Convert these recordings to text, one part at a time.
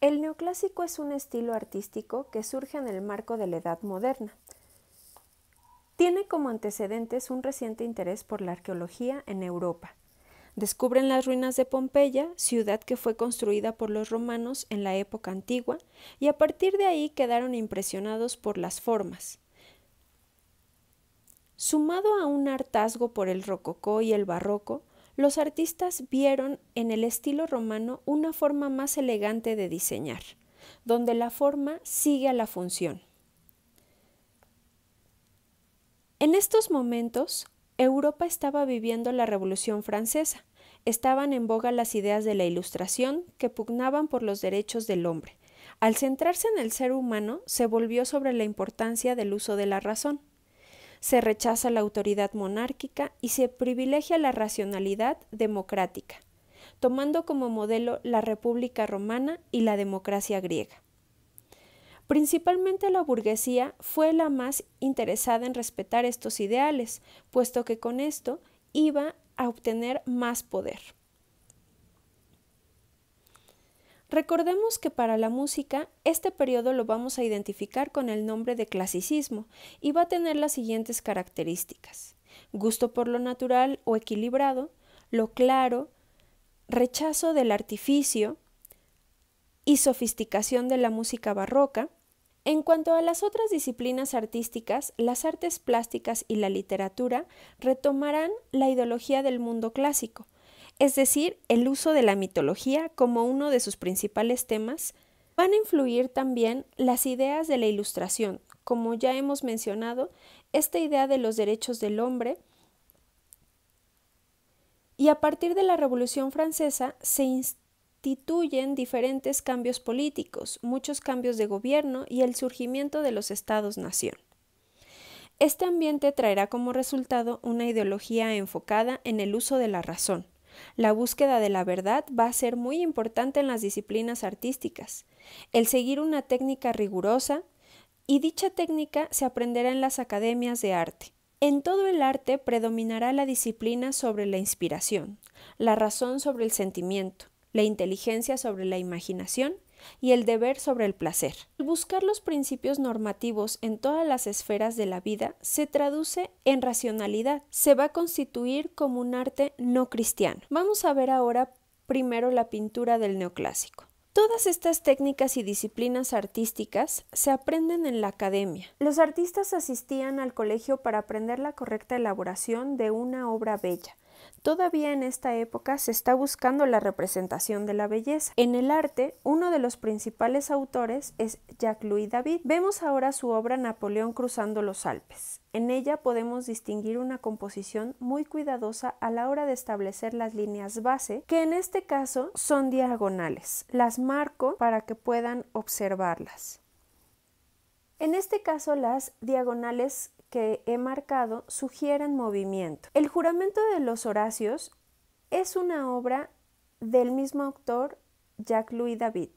El neoclásico es un estilo artístico que surge en el marco de la Edad Moderna. Tiene como antecedentes un reciente interés por la arqueología en Europa. Descubren las ruinas de Pompeya, ciudad que fue construida por los romanos en la época antigua, y a partir de ahí quedaron impresionados por las formas. Sumado a un hartazgo por el rococó y el barroco, los artistas vieron en el estilo romano una forma más elegante de diseñar, donde la forma sigue a la función. En estos momentos, Europa estaba viviendo la Revolución Francesa. Estaban en boga las ideas de la Ilustración que pugnaban por los derechos del hombre. Al centrarse en el ser humano, se volvió sobre la importancia del uso de la razón se rechaza la autoridad monárquica y se privilegia la racionalidad democrática, tomando como modelo la República Romana y la democracia griega. Principalmente la burguesía fue la más interesada en respetar estos ideales, puesto que con esto iba a obtener más poder. Recordemos que para la música este periodo lo vamos a identificar con el nombre de clasicismo y va a tener las siguientes características. Gusto por lo natural o equilibrado, lo claro, rechazo del artificio y sofisticación de la música barroca. En cuanto a las otras disciplinas artísticas, las artes plásticas y la literatura retomarán la ideología del mundo clásico, es decir, el uso de la mitología como uno de sus principales temas, van a influir también las ideas de la ilustración, como ya hemos mencionado, esta idea de los derechos del hombre, y a partir de la Revolución Francesa se instituyen diferentes cambios políticos, muchos cambios de gobierno y el surgimiento de los estados-nación. Este ambiente traerá como resultado una ideología enfocada en el uso de la razón, la búsqueda de la verdad va a ser muy importante en las disciplinas artísticas. El seguir una técnica rigurosa y dicha técnica se aprenderá en las academias de arte. En todo el arte predominará la disciplina sobre la inspiración, la razón sobre el sentimiento, la inteligencia sobre la imaginación y el deber sobre el placer. El buscar los principios normativos en todas las esferas de la vida se traduce en racionalidad, se va a constituir como un arte no cristiano. Vamos a ver ahora primero la pintura del neoclásico. Todas estas técnicas y disciplinas artísticas se aprenden en la academia. Los artistas asistían al colegio para aprender la correcta elaboración de una obra bella Todavía en esta época se está buscando la representación de la belleza. En el arte, uno de los principales autores es Jacques-Louis David. Vemos ahora su obra Napoleón cruzando los Alpes. En ella podemos distinguir una composición muy cuidadosa a la hora de establecer las líneas base, que en este caso son diagonales. Las marco para que puedan observarlas. En este caso, las diagonales que he marcado sugieren movimiento. El juramento de los Horacios es una obra del mismo autor Jacques-Louis David.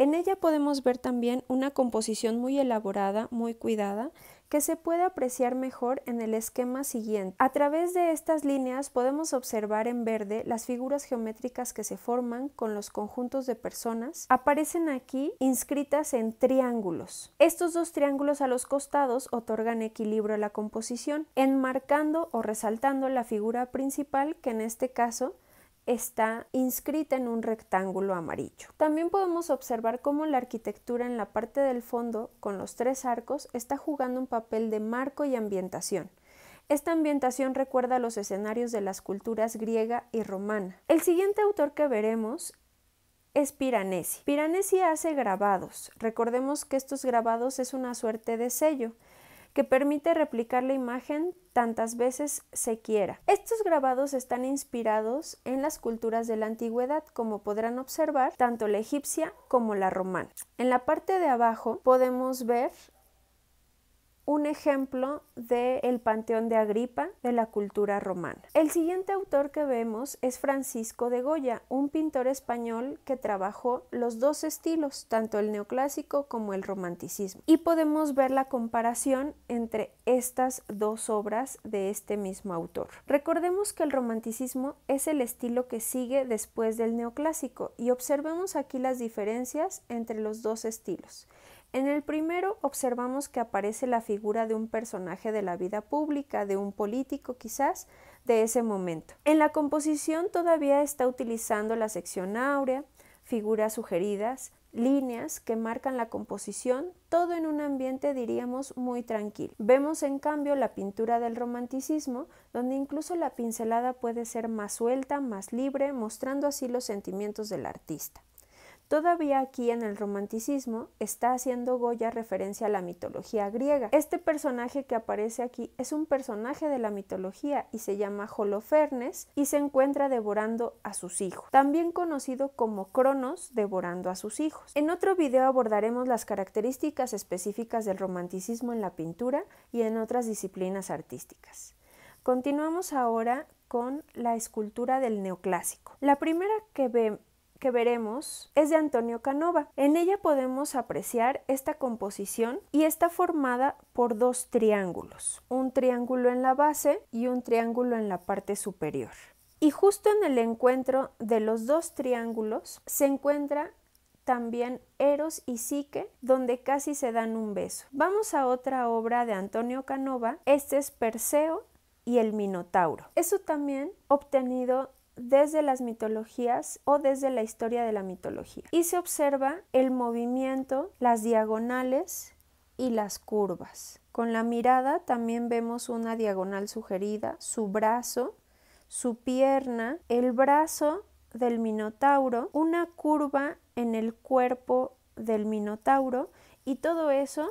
En ella podemos ver también una composición muy elaborada, muy cuidada, que se puede apreciar mejor en el esquema siguiente. A través de estas líneas podemos observar en verde las figuras geométricas que se forman con los conjuntos de personas. Aparecen aquí inscritas en triángulos. Estos dos triángulos a los costados otorgan equilibrio a la composición, enmarcando o resaltando la figura principal que en este caso está inscrita en un rectángulo amarillo. También podemos observar cómo la arquitectura en la parte del fondo, con los tres arcos, está jugando un papel de marco y ambientación. Esta ambientación recuerda los escenarios de las culturas griega y romana. El siguiente autor que veremos es Piranesi. Piranesi hace grabados. Recordemos que estos grabados es una suerte de sello que permite replicar la imagen tantas veces se quiera. Estos grabados están inspirados en las culturas de la antigüedad, como podrán observar, tanto la egipcia como la romana. En la parte de abajo podemos ver un ejemplo del el Panteón de Agripa de la cultura romana. El siguiente autor que vemos es Francisco de Goya, un pintor español que trabajó los dos estilos, tanto el neoclásico como el romanticismo. Y podemos ver la comparación entre estas dos obras de este mismo autor. Recordemos que el romanticismo es el estilo que sigue después del neoclásico y observemos aquí las diferencias entre los dos estilos. En el primero observamos que aparece la figura de un personaje de la vida pública, de un político quizás, de ese momento. En la composición todavía está utilizando la sección áurea, figuras sugeridas, líneas que marcan la composición, todo en un ambiente diríamos muy tranquilo. Vemos en cambio la pintura del romanticismo, donde incluso la pincelada puede ser más suelta, más libre, mostrando así los sentimientos del artista. Todavía aquí en el romanticismo está haciendo Goya referencia a la mitología griega. Este personaje que aparece aquí es un personaje de la mitología y se llama Holofernes y se encuentra devorando a sus hijos, también conocido como Cronos devorando a sus hijos. En otro video abordaremos las características específicas del romanticismo en la pintura y en otras disciplinas artísticas. Continuamos ahora con la escultura del neoclásico. La primera que, ve, que veremos es de Antonio Canova. En ella podemos apreciar esta composición y está formada por dos triángulos, un triángulo en la base y un triángulo en la parte superior. Y justo en el encuentro de los dos triángulos se encuentra también Eros y Psique, donde casi se dan un beso. Vamos a otra obra de Antonio Canova, este es Perseo y el Minotauro. Eso también obtenido desde las mitologías o desde la historia de la mitología. Y se observa el movimiento, las diagonales y las curvas. Con la mirada también vemos una diagonal sugerida, su brazo, su pierna, el brazo del minotauro, una curva en el cuerpo del minotauro y todo eso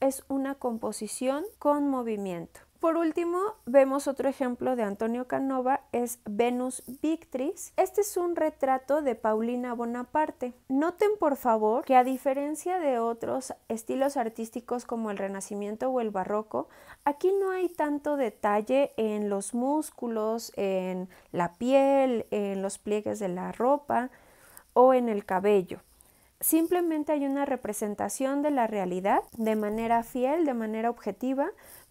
es una composición con movimiento. Por último, vemos otro ejemplo de Antonio Canova, es Venus Victris. Este es un retrato de Paulina Bonaparte. Noten por favor que a diferencia de otros estilos artísticos como el Renacimiento o el Barroco, aquí no hay tanto detalle en los músculos, en la piel, en los pliegues de la ropa o en el cabello. Simplemente hay una representación de la realidad de manera fiel, de manera objetiva,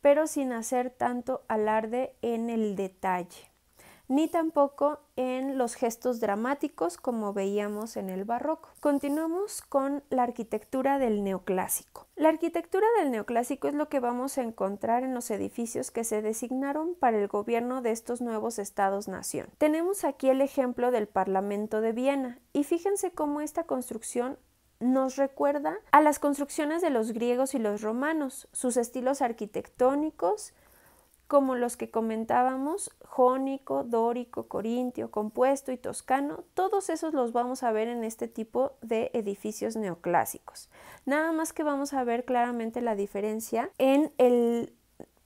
pero sin hacer tanto alarde en el detalle, ni tampoco en los gestos dramáticos como veíamos en el barroco. Continuamos con la arquitectura del neoclásico. La arquitectura del neoclásico es lo que vamos a encontrar en los edificios que se designaron para el gobierno de estos nuevos estados-nación. Tenemos aquí el ejemplo del Parlamento de Viena y fíjense cómo esta construcción nos recuerda a las construcciones de los griegos y los romanos, sus estilos arquitectónicos, como los que comentábamos, jónico, dórico, corintio, compuesto y toscano, todos esos los vamos a ver en este tipo de edificios neoclásicos. Nada más que vamos a ver claramente la diferencia en el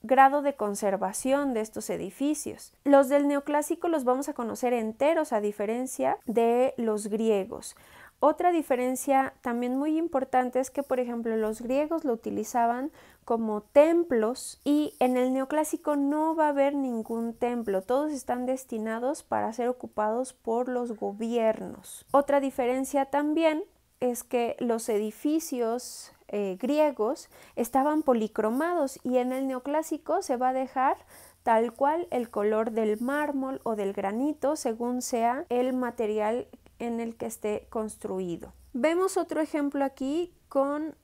grado de conservación de estos edificios. Los del neoclásico los vamos a conocer enteros a diferencia de los griegos. Otra diferencia también muy importante es que, por ejemplo, los griegos lo utilizaban como templos y en el neoclásico no va a haber ningún templo, todos están destinados para ser ocupados por los gobiernos. Otra diferencia también es que los edificios eh, griegos estaban policromados y en el neoclásico se va a dejar tal cual el color del mármol o del granito según sea el material en el que esté construido. Vemos otro ejemplo aquí con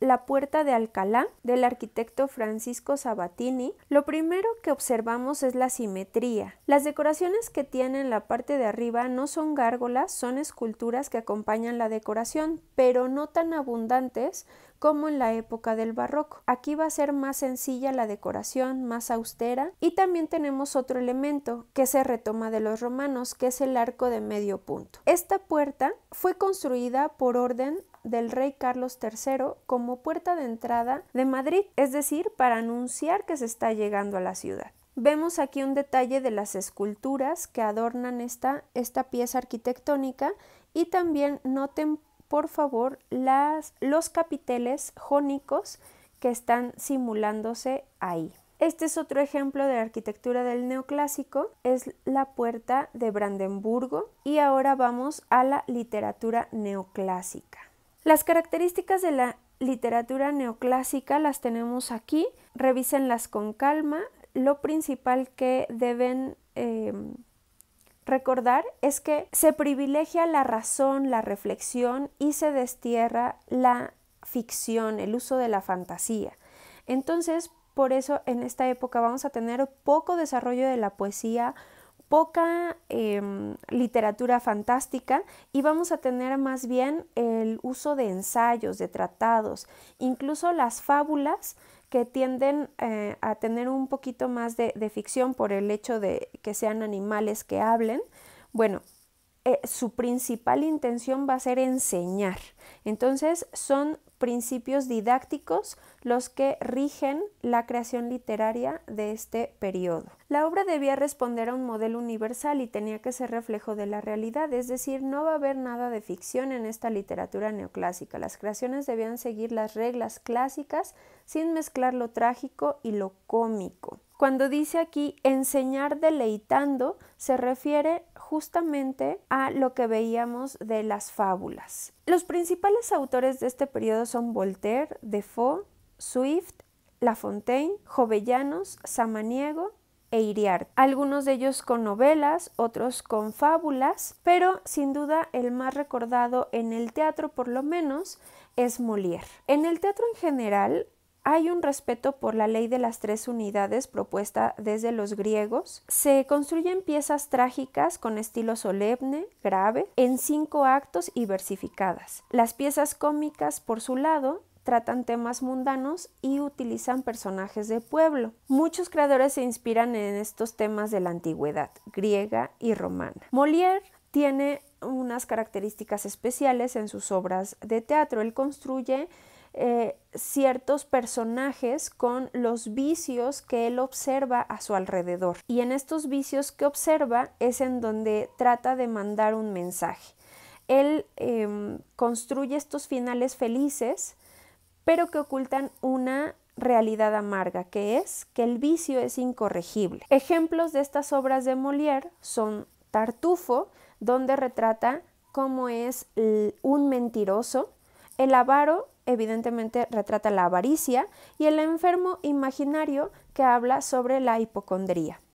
la puerta de Alcalá del arquitecto Francisco Sabatini, lo primero que observamos es la simetría. Las decoraciones que tiene en la parte de arriba no son gárgolas, son esculturas que acompañan la decoración, pero no tan abundantes como en la época del barroco. Aquí va a ser más sencilla la decoración, más austera. Y también tenemos otro elemento que se retoma de los romanos, que es el arco de medio punto. Esta puerta fue construida por orden del rey Carlos III como puerta de entrada de Madrid, es decir, para anunciar que se está llegando a la ciudad. Vemos aquí un detalle de las esculturas que adornan esta, esta pieza arquitectónica y también noten por favor las, los capiteles jónicos que están simulándose ahí. Este es otro ejemplo de arquitectura del neoclásico, es la puerta de Brandenburgo y ahora vamos a la literatura neoclásica. Las características de la literatura neoclásica las tenemos aquí. Revísenlas con calma. Lo principal que deben em, recordar es que se privilegia la razón, la reflexión y se destierra la ficción, el uso de la fantasía. Entonces, por eso en esta época vamos a tener poco desarrollo de la poesía, poca em, literatura fantástica y vamos a tener más bien el uso de ensayos, de tratados, incluso las fábulas que tienden eh, a tener un poquito más de, de ficción por el hecho de que sean animales que hablen. Bueno, eh, su principal intención va a ser enseñar. Entonces son principios didácticos los que rigen la creación literaria de este periodo. La obra debía responder a un modelo universal y tenía que ser reflejo de la realidad, es decir, no va a haber nada de ficción en esta literatura neoclásica. Las creaciones debían seguir las reglas clásicas sin mezclar lo trágico y lo cómico. Cuando dice aquí enseñar deleitando, se refiere justamente a lo que veíamos de las fábulas. Los principales autores de este periodo son Voltaire, Defoe, Swift, La Fontaine, Jovellanos, Samaniego e Iriarte. Algunos de ellos con novelas, otros con fábulas, pero sin duda el más recordado en el teatro por lo menos es Molière. En el teatro en general, hay un respeto por la ley de las tres unidades propuesta desde los griegos. Se construyen piezas trágicas con estilo solemne, grave, en cinco actos y versificadas. Las piezas cómicas, por su lado, tratan temas mundanos y utilizan personajes de pueblo. Muchos creadores se inspiran en estos temas de la antigüedad griega y romana. Molière tiene unas características especiales en sus obras de teatro. Él construye eh, ciertos personajes con los vicios que él observa a su alrededor. Y en estos vicios que observa es en donde trata de mandar un mensaje. Él em, construye estos finales felices, pero que ocultan una realidad amarga, que es que el vicio es incorregible. Ejemplos de estas obras de Molière son Tartufo, donde retrata cómo es un mentiroso, el avaro evidentemente retrata la avaricia y el enfermo imaginario que habla sobre la hipocondría.